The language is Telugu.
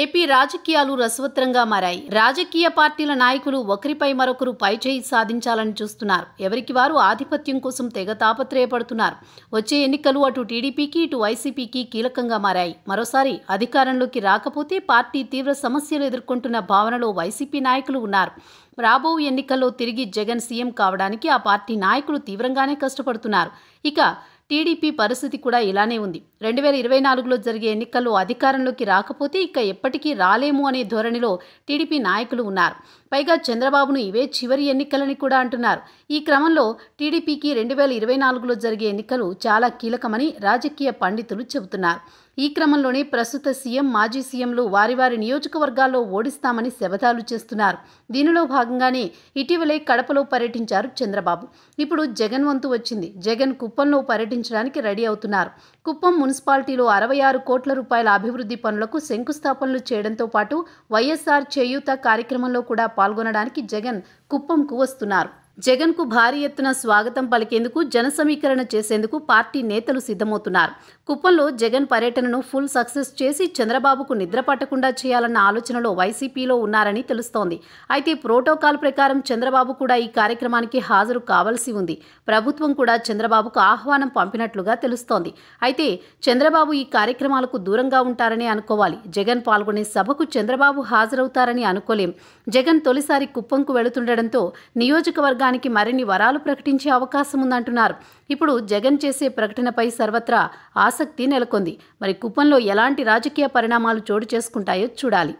ఏపీ రాజకీయాలు రసవత్రంగా మారాయి రాజకీయ పార్టీల నాయకులు ఒకరిపై మరొకరు పైచేయి సాధించాలని చూస్తున్నారు ఎవరికి వారు ఆధిపత్యం కోసం తెగ తాపత్రయపడుతున్నారు వచ్చే ఎన్నికలు అటు టీడీపీకి ఇటు వైసీపీకి కీలకంగా మారాయి మరోసారి అధికారంలోకి రాకపోతే పార్టీ తీవ్ర సమస్యలు ఎదుర్కొంటున్న భావనలో వైసీపీ నాయకులు ఉన్నారు రాబో ఎన్నికల్లో తిరిగి జగన్ సీఎం కావడానికి ఆ పార్టీ నాయకులు తీవ్రంగానే కష్టపడుతున్నారు ఇక టీడీపీ పరిస్థితి కూడా ఇలానే ఉంది రెండు వేల ఇరవై నాలుగులో జరిగే ఎన్నికల్లో అధికారంలోకి రాకపోతే ఇక ఎప్పటికీ రాలేము అనే ధోరణిలో టీడీపీ నాయకులు ఉన్నారు పైగా చంద్రబాబును ఇవే చివరి ఎన్నికలని కూడా అంటున్నారు ఈ క్రమంలో టీడీపీకి రెండు వేల ఇరవై నాలుగులో జరిగే ఎన్నికలు చాలా కీలకమని రాజకీయ పండితులు చెబుతున్నారు ఈ క్రమంలోనే ప్రస్తుత సీఎం మాజీ సీఎంలు వారి వారి నియోజకవర్గాల్లో ఓడిస్తామని శబదాలు చేస్తున్నారు దీనిలో భాగంగానే ఇటీవలే కడపలో పర్యటించారు చంద్రబాబు ఇప్పుడు జగన్ వంతు వచ్చింది జగన్ కుప్పంలో పర్యటించడానికి రెడీ అవుతున్నారు కుప్పం మున్సిపాలిటీలో అరవై ఆరు కోట్ల రూపాయల అభివృద్ధి పనులకు శంకుస్థాపనలు చేయడంతో పాటు వైఎస్ఆర్ చేయూత కార్యక్రమంలో కూడా పాల్గొనడానికి జగన్ కుప్పంకు వస్తున్నారు జగన్కు భారీ ఎత్తున స్వాగతం పలికేందుకు జన సమీకరణ చేసేందుకు పార్టీ నేతలు సిద్ధమవుతున్నారు కుప్పంలో జగన్ పర్యటనను ఫుల్ సక్సెస్ చేసి చంద్రబాబుకు నిద్ర పట్టకుండా చేయాలన్న ఆలోచనలో వైసీపీలో ఉన్నారని తెలుస్తోంది అయితే ప్రోటోకాల్ ప్రకారం చంద్రబాబు కూడా ఈ కార్యక్రమానికి హాజరు కావాల్సి ఉంది ప్రభుత్వం కూడా చంద్రబాబుకు ఆహ్వానం పంపినట్లుగా తెలుస్తోంది అయితే చంద్రబాబు ఈ కార్యక్రమాలకు దూరంగా ఉంటారని అనుకోవాలి జగన్ పాల్గొనే సభకు చంద్రబాబు హాజరవుతారని అనుకోలేం జగన్ తొలిసారి కుప్పంకు వెళుతుండటంతో నియోజకవర్గాన్ని ప్రభుత్వానికి మరిన్ని వరాలు ప్రకటించే అవకాశం ఉందంటున్నారు ఇప్పుడు జగన్ చేసే ప్రకటనపై సర్వత్రా ఆసక్తి నెలకొంది మరి కుప్పంలో ఎలాంటి రాజకీయ పరిణామాలు చోటు చేసుకుంటాయో చూడాలి